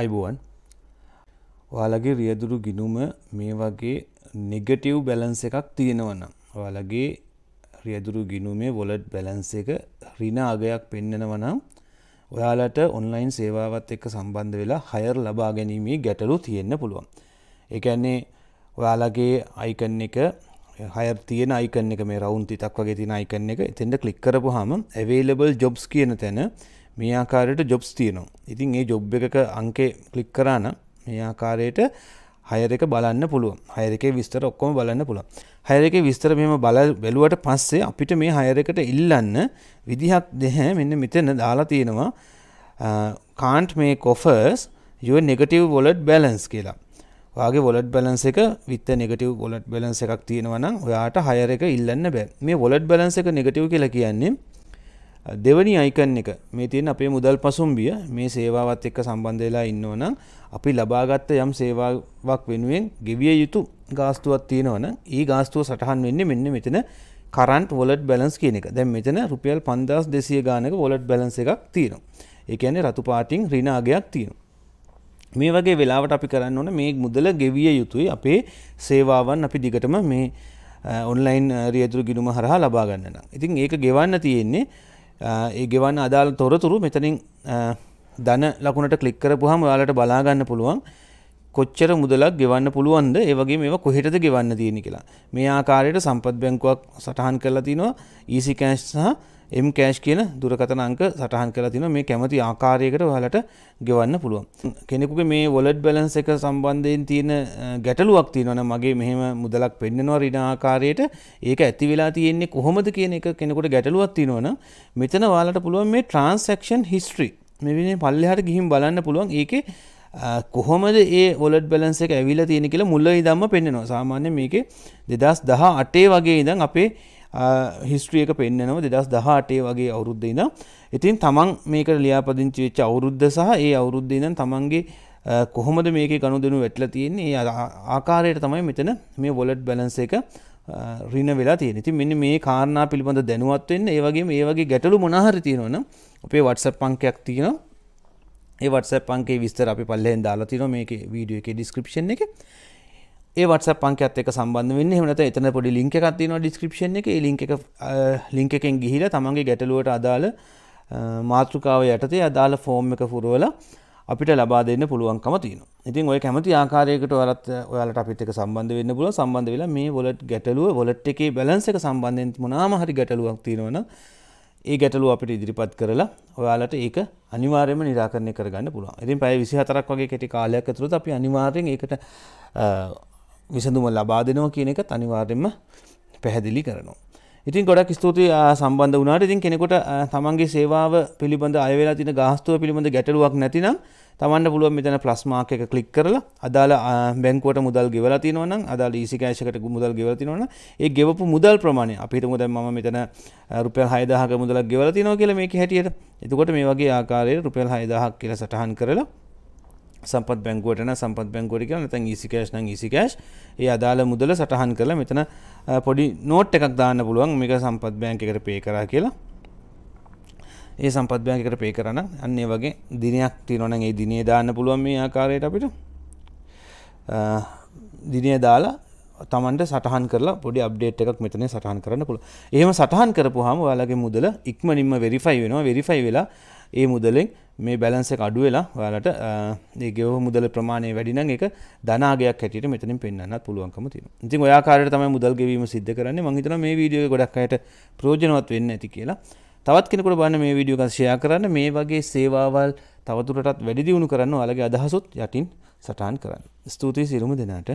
අයිබුවන් ඔයාලගේ රියදුරු ගිනුම මේ වගේ නෙගටව් බැලන්ස එකක් තියෙනවනම් ඔයාලගේ රියදුරු ගිනුමේ වොලට් බැලන්ස එක රිනාගයක් පෙන්නෙනවනම් ඔයාලට ඔන්ලයින් සේවාවත් එක්ක සම්බන්ධ වෙලා හයර් ලබා ගැනීමේ ගැටලු තියෙන්න පුළුවන් එකන්නේ ඔයාලගේ අයිකන් එක හයර් තියෙන අයිකන එක මේ රවුන් තිතක් වගේ තින අයිකන එක එතෙන්ට කලික් කරපු හම ඇවේලබල් ජොබ්ස් කියන තැන මේ ආකාරයට ජොබ්ස් තියෙනවා. ඉතින් ඒ ජොබ් එකක අංකේ ක්ලික් කරා නම් මේ ආකාරයට හයර එක බලන්න පුළුවන්. හයර එකේ විස්තර ඔක්කොම බලන්න පුළුවන්. හයර එකේ විස්තර මෙහෙම බල බැලුවට පස්සේ අපිට මේ හයර එකට ඉල්ලන්න විදිහක් දෙහැ මෙන්න මෙතන දාලා තියෙනවා uh, can't make offers your negative wallet balance කියලා. ඔයාගේ වොලට් බැලන්ස එක විත නෙගටව් ොලට් බැලන්ස එකක් තියෙනවනම් ඔයාට හයර එක ඉල්ලන්න බෑ මේ වොලට් බැලන්ස එක නෙගටව් කියලා කියන්නේ දෙවනි අයිකන් එක මේ තියෙන අපේ මුදල් පසුම්බිය මේ සේවාවත් එක්ක සම්බන්ධ වෙලා ඉන්නවනම් අපි ලබාගත්ත යම් සේවාවක් වෙනුවෙන් ගෙවිය යුතු ගාස්තුවක් තියෙනවනම් ඊ ගාස්තුව සටහන් වෙන්නේ මෙන්න මෙතන කරන්ට් වොලට් බැලන්ස් කියන එක. දැන් මෙතන රුපියල් 5200 ගානක වොලට් බැලන්ස් එකක් තියෙනවා. ඒ කියන්නේ රතු පාටින් ඍණ අගයක් තියෙනවා. මේ වගේ වෙලාවට අපි කරන්න ඕන මේ මුදල ගෙවිය යුතුයි අපේ සේවාවන් අපි දිගටම මේ ඔන්ලයින් රියදුරු ගිණුම හරහා ලබා ගන්න නම්. ඉතින් ඒක ගෙවන්න තියෙන්නේ ඒ ගෙවන්න අදාළ තොරතුරු මෙතනින් දන ලකුණට කලික්කර පුහම යාලට බලාගන්න පුළුවන් කොච්චර මුදලක් ගෙවන්න පුළුවන්ද ඒ වගේ මේවා කොහෙටද ගෙවන්න තියෙන කියලා. මේ ආකාරයට සම්පත් බැංකුවක් සටහන් කරලා තිනවා EC cash සහ M cash කියන දුරකථන අංක සටහන් කරලා තිනවා මේ කැමති ආකාරයකට ඔයාලට ගෙවන්න පුළුවන්. කෙනෙකුගේ මේ wallet balance එක සම්බන්ධයෙන් තියෙන ගැටලුවක් තියෙනවා නම් මගේ මෙහෙම මුදලක් පෙන්නනවා ඍණ ආකාරයට ඒක ඇති වෙලා තියෙන්නේ කොහොමද කියන එක කෙනෙකුට ගැටලුවක් තියෙනවා නම් මෙතන ඔයාලට පුළුවන් මේ transaction history මෙවිනේ පල්ලෙහාට ගිහින් බලන්න පුළුවන් ඒකේ කොහොමද ඒ ඔලට බැලන්ස එක ඇවිල තියෙන කියලා මුල්ල ඉදම්ම පෙන්න්නනවා සාමාන්‍ය මේක දෙදස් දහ අටේ වගේ ඉදන් අපේ හිස්ට්‍රියක පෙන්න්නනව දෙදස් දහ අටේ වගේ අවුරුද්ධ ඉදම් ඉතින් තමන් මේක ලියාපදිංචි වෙච්ච අවුරුද්ධ සහ ඒ අවුරුද්ධ ඉදන් තමන්ගේ කොහොමද මේක ගණුදනු වැටල තියන්නේ ආකාරයට තමයි මෙතන මේ වොලට් බැලන්ස එක රින වෙලා තියෙන ඉතින් මෙන්න මේ කාරණා පිළිබඳ දැනුවත් වෙන්න ඒ වගේ මේ වගේ ගැටලු මොනහරි තියෙනවනම් අපේ WhatsApp අංකයක් තියෙනවා ඒ වටස පංකේ විස්තර අපි පල්ලෙන් දාලා තින මේක වීඩිය එක ඩිස්ක්‍රපෂන් එක ඒ වටස පංකත් එක සම්බන්ධ වෙන්න හමට එතන පොඩි ලිංක එකක් තියෙනවා ඩිස්ක්‍රපෂන් එක ලිංක එක ලිංක එකෙන් ගිහිලා තමන්ගේ ගැටලුවට අදාළ මාතෘකාව යටතේ අදාළ ෆෝම් එක පුරවලා අපිට ලබා දෙන්න පුළුවන්කම තියෙනවා. ඉතින් ඔය කැමති ආකාරයකට ඔයාලත් ඔයාලට අපිත් එක්ක සම්බන්ධ වෙන්න පුළුවන්. සම්බන්ධ වෙලා මේ වොලට් ගැටලුව වොලට් එකේ බැලන්ස් එක සම්බන්ධයෙන් මොනවාම හරි ගැටලුවක් තියෙනවනම් ඒ ගැටලු අපිට ඉදිරිපත් කරලා ඔයාලට ඒක අනිවාර්යම නිරාකරණය කරගන්න පුළුවන්. ඉතින් පැය 24ක් වගේ කෙටි කාලයක් ඇතුළත අපි අනිවාර්යෙන් ඒකට විසඳුම ලබා දෙනවා කියන එකත් අනිවාර්යෙන්ම පැහැදිලි කරනවා. ඉතින් ගොඩක් ස්තුති සම්බන්ධ වුණට ඉතින් කෙනෙකොට තමන්ගේ සේවාව පිළිබඳ අයවෙලා තින ගාස්තුව පිළිබඳ ගැටලුවක් නැතිනම් තමන්ට පුළුවන් මෙතන ප්ලස්මාක එක කලික් කරලා අදාළ බැංකුවට මුදල් ගෙවලා තියෙනවනම් අදාළ ඊසිකෑශකට e මුදල් ගෙවලා තියෙනවනම් ඒ ගෙවපු මුදල් ප්‍රමාණය අපි හිතමු දැන් මම මෙතන රුපියල් 6000ක මුදලක් ගෙවලා තියෙනවා කියලා මේකේ හැටියට එතකොට මේ වගේ ආකාරයට රුපියල් 6000ක් කියලා සටහන් කරලා සම්පත් බැංගුවටන සම්පත් බැංගුවට කියලා නැතන් ඊසිකේශ් e නම් ඊසිකේශ් e ඒ අදාළ මුදල සටහන් කරලා මෙතන පොඩි නෝට් එකක් දාන්න පුළුවන් මේක සම්පත් බැංක එකට පේ කරා කියලා ඒ සම්පත් බැංක එකට පේ කරන අන්න ඒ වගේ දිනයක් තියෙනවා නම් ඒ දිනේ දාන්න පුළුවන් මේ ආකාරයට අපිට දිනේ දාලා තමන්ට සටහන් කරලා පොඩි අප්ඩේට් එකක් මෙතන සටහන් කරන්න පුළු ඒම සටහන් කරපුහම ඔයාලගේ මුදල ඉක්මනින්ම වෙරිෆයි වෙනවා වෙරිෆයි වෙලා ඒ මුදලෙන් මේ බැලන්ස එක අඩු වෙලා ඔයාලට ඒගෙව මුදල ප්‍රමාණය වැඩිනම් එක ධනාගයක් හැටියට මෙතනින් පෙන්වන්නත් පුළුවන්කම තියෙනවා. ඉතින් ඔය ආකාරයට තමයි මුදල් ගෙවීම සිද්ධ කරන්නේ. මම හිතනවා මේ වීඩියෝ එක ගොඩක් අයට ප්‍රයෝජනවත් වෙන්න ඇති කියලා. තවත් කෙනෙකුට බලන්න මේ වීඩියෝ එක ෂෙයා කරන්න මේ වගේ සේවාවල් තවදුරටත් වැඩි දියුණු කරන්න ඔයාලගේ අදහසොත් යටින් සටහන් කරන්න. ස්තුතියි සිරුම දෙනාට.